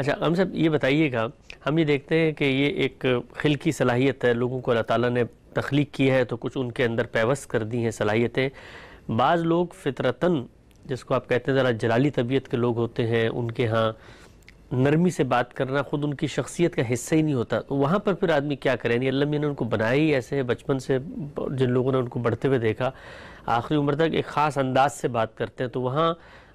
अच्छा हम सब ये बताइएगा हम ये देखते हैं कि ये एक खिल की सलाहियत है लोगों को अल्लाह ताला ने तख्लीक किया है तो कुछ उनके अंदर पैवस कर दी हैं सलाहियतें बाज़ लोग फितरतन जिसको आप कहते हैं ज़रा जलाली तबीयत के लोग होते हैं उनके यहाँ नरमी से बात करना ख़ुद उनकी शख्सियत का हिस्सा ही नहीं होता तो वहाँ पर फिर आदमी क्या करें यानी अल्लाह ने उनको बनाया ही ऐसे है बचपन से जिन लोगों ने उनको बढ़ते हुए देखा आखिरी उम्र तक एक ख़ास अंदाज से बात करते हैं तो वहाँ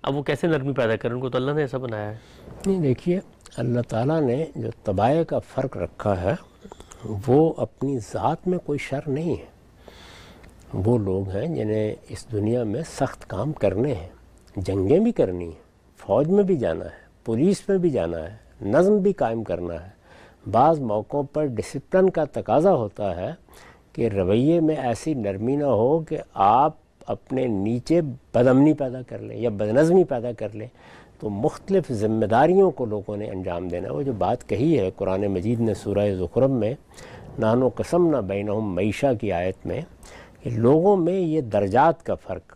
अब वो कैसे नरमी पैदा करें उनको तो अल्लाह ने ऐसा बनाया है नहीं देखिए अल्लाह ताला ने जो तबाह का फ़र्क रखा है वो अपनी ज़ात में कोई शर नहीं है वो लोग हैं जिन्हें इस दुनिया में सख्त काम करने हैं जंगें भी करनी हैं फ़ौज में भी जाना है पुलिस में भी जाना है नज़म भी कायम करना है बाज़ मौक़ों पर डिसिप्लिन का तकाजा होता है कि रवैये में ऐसी नरमी ना हो कि आप अपने नीचे बदमनी पैदा कर लें या बदनज़मी पैदा कर लें तो मुख्तलिफ़ ज़िम्मेदारियों को लोगों ने अंजाम देना वो जो बात कही है कुरान मजीद ने सूरह ज़ुखरम में नानो कसम ना बैन मीशा की आयत में कि लोगों में ये दर्जात का फ़र्क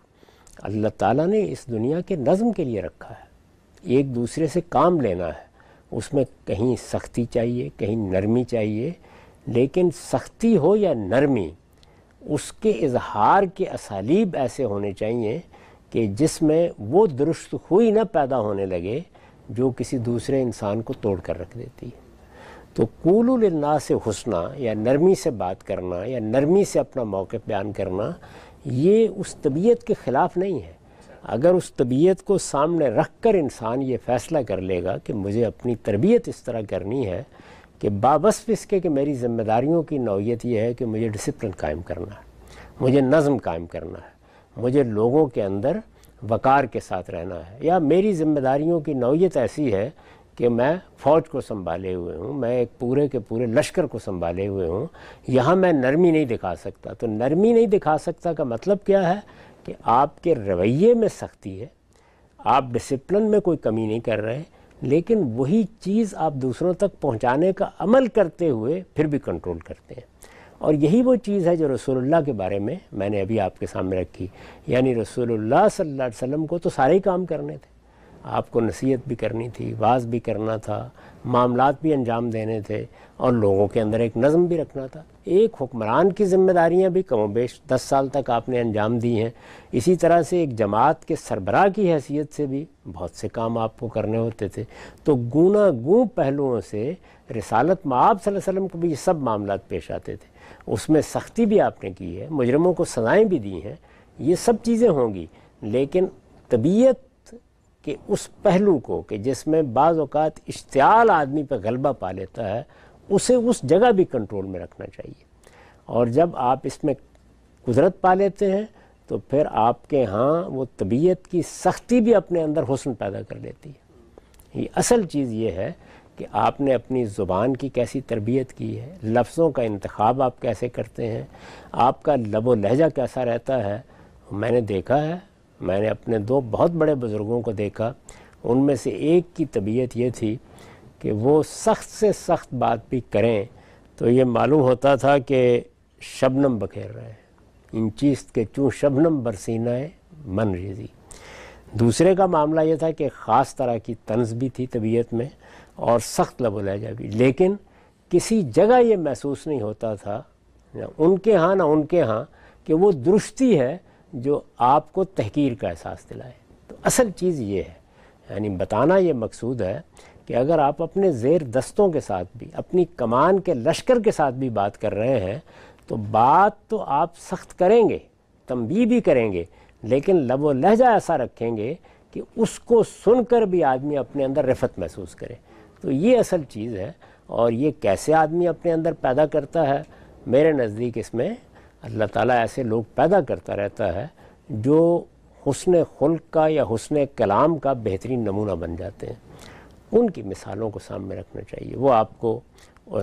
अल्लाह ताला ने इस दुनिया के नज़म के लिए रखा है एक दूसरे से काम लेना है उसमें कहीं सख्ती चाहिए कहीं नरमी चाहिए लेकिन सख्ती हो या नरमी उसके इजहार के असालीब ऐसे होने चाहिए कि जिसमें वो दुरुस्त हुई ना पैदा होने लगे जो किसी दूसरे इंसान को तोड़ कर रख देती है तो कुलुलना से हुसना या नरमी से बात करना या नरमी से अपना मौक़ बयान करना ये उस तबीयत के ख़िलाफ़ नहीं है अगर उस तबीयत को सामने रख कर इंसान ये फ़ैसला कर लेगा कि मुझे अपनी तरबियत इस तरह करनी है कि बाबस इसके कि मेरी ज़िम्मेदारियों की नौीयत यह है कि मुझे डिसिप्लिन कायम करना है मुझे नज़म कायम करना है मुझे लोगों के अंदर वकार के साथ रहना है या मेरी जिम्मेदारियों की नौीयत ऐसी है कि मैं फ़ौज को संभाले हुए हूँ मैं एक पूरे के पूरे लश्कर को संभाले हुए हूँ यहाँ मैं नरमी नहीं दिखा सकता तो नरमी नहीं दिखा सकता का मतलब क्या है कि आपके रवैये में सख्ती है आप डिसिप्लिन में कोई कमी नहीं कर रहे लेकिन वही चीज़ आप दूसरों तक पहुँचाने का अमल करते हुए फिर भी कंट्रोल करते हैं और यही वो चीज़ है जो रसूलुल्लाह के बारे में मैंने अभी आपके सामने रखी यानी रसूलुल्लाह सल्लल्लाहु अलैहि वसल्लम को तो सारे ही काम करने थे आपको नसीहत भी करनी थी वाज भी करना था मामला भी अंजाम देने थे और लोगों के अंदर एक नज़म भी रखना था एक हुक्मरान की जिम्मेदारियां भी कमो बेश दस साल तक आपने अंजाम दी हैं इसी तरह से एक जमात के सरबरा की हैसियत से भी बहुत से काम आपको करने होते थे तो गुना गु पहलुओं से रसालत में आप वसम को भी ये सब मामला पेश आते थे उसमें सख्ती भी आपने की है मुजरमों को सजाएं भी दी हैं ये सब चीज़ें होंगी लेकिन तबीयत कि उस पहलू को कि जिसमें बाज़ात इश्तियाल आदमी पर गलबा पा लेता है उसे उस जगह भी कंट्रोल में रखना चाहिए और जब आप इसमें कुदरत पा लेते हैं तो फिर आपके यहाँ वो तबीयत की सख्ती भी अपने अंदर हुसन पैदा कर लेती है ये असल चीज़ ये है कि आपने अपनी ज़ुबान की कैसी तरबियत की है लफ्ज़ों का इंतखब आप कैसे करते हैं आपका लबो लहजा कैसा रहता है मैंने देखा है मैंने अपने दो बहुत बड़े बुज़ुर्गों को देखा उनमें से एक की तबीयत ये थी कि वो सख्त से सख्त बात भी करें तो ये मालूम होता था कि शबनम बखेर रहे हैं इन चीज़ के चूँ शबनम बरसीना है मन रेजी दूसरे का मामला ये था कि ख़ास तरह की तंज भी थी तबीयत में और सख्त लबो लहजा भी लेकिन किसी जगह ये महसूस नहीं होता था ना उनके यहाँ ना उनके यहाँ कि वो दुरुस्ती है जो आपको तहकीर का एहसास दिलाए तो असल चीज़ ये है यानी बताना ये मकसूद है कि अगर आप अपने ज़ेर दस्तों के साथ भी अपनी कमान के लश्कर के साथ भी बात कर रहे हैं तो बात तो आप सख्त करेंगे तंबी भी करेंगे लेकिन लब व लहजा ऐसा रखेंगे कि उसको सुनकर भी आदमी अपने अंदर रफत महसूस करे तो ये असल चीज़ है और ये कैसे आदमी अपने अंदर पैदा करता है मेरे नज़दीक इसमें अल्लाह ताला ऐसे लोग पैदा करता रहता है जो हसन खुल्क का या हसन कलाम का बेहतरीन नमूना बन जाते हैं उनकी मिसालों को सामने रखना चाहिए वो आपको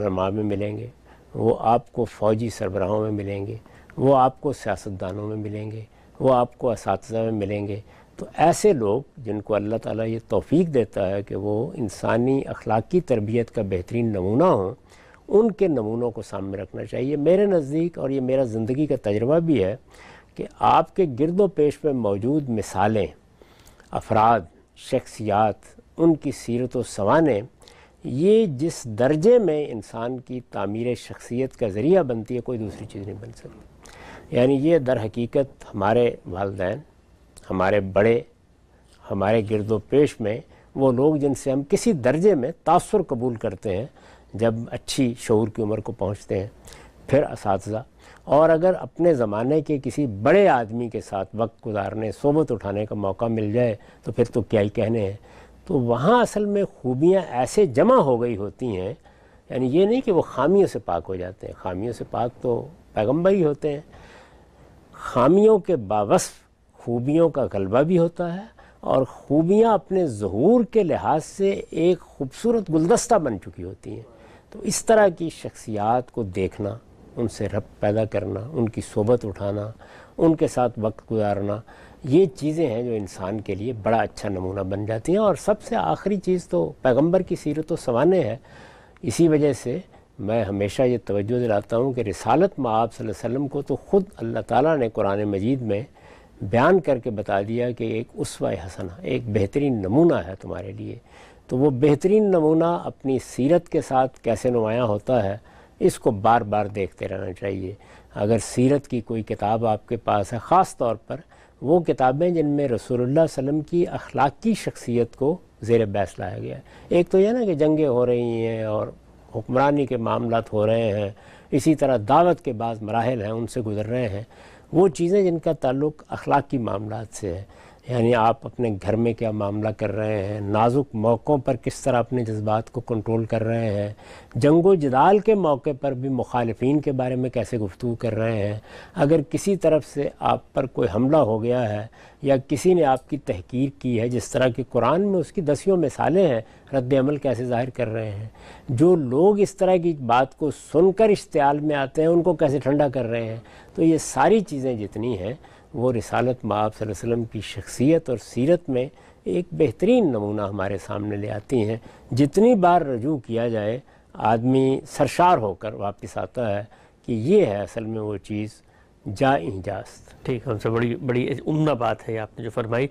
रमा में मिलेंगे वो आपको फ़ौजी सरबराहों में मिलेंगे वो आपको सियासतदानों में मिलेंगे वो आपको इस में मिलेंगे तो ऐसे लोग जिनको अल्लाह ताला ये तौफीक देता है कि वो इंसानी अखलाकी तरबियत का बेहतरीन नमूना हों उनके नमूनों को सामने रखना चाहिए मेरे नज़दीक और ये मेरा ज़िंदगी का तजर्बा भी है कि आपके गिरदो पेश में मौजूद मिसालें अफराद शख्सियात उनकी सीरत सवान ये जिस दर्जे में इंसान की तमीर शख्सियत का ज़रिया बनती है कोई दूसरी चीज़ नहीं बन सकती यानी ये दर हकीकत हमारे वालदेन हमारे बड़े हमारे गिरदो पेश में वो लोग जिनसे हम किसी दर्जे में तासर कबूल करते हैं जब अच्छी शोर की उम्र को पहुँचते हैं फिर इस और अगर अपने ज़माने के किसी बड़े आदमी के साथ वक्त गुजारने सोबत उठाने का मौका मिल जाए तो फिर तो क्या ही कहने हैं तो वहाँ असल में खूबियाँ ऐसे जमा हो गई होती हैं यानी ये नहीं कि वो खामियों से पाक हो जाते हैं खामियों से पाक तो पैगम्बर ही होते हैं खामियों के बावस खूबियों का गलबा भी होता है और खूबियाँ अपने जहूर के लिहाज से एक खूबसूरत गुलदस्ता बन चुकी होती हैं तो इस तरह की शख्सियात को देखना उनसे रब पैदा करना उनकी सोबत उठाना उनके साथ वक्त गुजारना ये चीज़ें हैं जो इंसान के लिए बड़ा अच्छा नमूना बन जाती हैं और सबसे आखिरी चीज़ तो पैगम्बर की सीरत तो सवाने है इसी वजह से मैं हमेशा ये तवज्जो दिलाता हूँ कि रिसालत माब वसल्लम को तो ख़ुद अल्लाह ताला ने कुरान मजीद में बयान करके बता दिया कि एक उसवा हसना एक बेहतरीन नमूना है तुम्हारे लिए तो वो बेहतरीन नमूना अपनी सीरत के साथ कैसे नुमाया होता है इसको बार बार देखते रहना चाहिए अगर सीरत की कोई किताब आपके पास है ख़ास तौर पर वो किताबें जिनमें रसोल्ला वसम की अखलाक़ी शख्सियत को ज़ेर बहस लाया गया है एक तो यह ना कि जंगें हो रही हैं और हुक्मरानी के मामला हो रहे हैं इसी तरह दावत के बाद मराहल हैं उनसे गुज़र रहे हैं वो चीज़ें जिनका ताल्लुक अखलाक़ी मामला से है यानी आप अपने घर में क्या मामला कर रहे हैं नाजुक मौक़ों पर किस तरह अपने जज्बात को कंट्रोल कर रहे हैं जंगो जदाल के मौके पर भी मुखालफन के बारे में कैसे गुफ्तू कर रहे हैं अगर किसी तरफ से आप पर कोई हमला हो गया है या किसी ने आपकी तहकीर की है जिस तरह की कुरान में उसकी दसियों मिसालें हैं रद्दमल कैसे ज़ाहिर कर रहे हैं जो लोग इस तरह की बात को सुनकर इश्तियाल में आते हैं उनको कैसे ठंडा कर रहे हैं तो ये सारी चीज़ें जितनी हैं वो रिसालत माब वसम की शख्सियत और सीरत में एक बेहतरीन नमूना हमारे सामने ले आती हैं जितनी बार रजू किया जाए आदमी सरशार होकर वापस आता है कि ये है असल में वो चीज़ जा एजाज ठीक हमसे बड़ी बड़ी उमदा बात है आपने जो फरमाई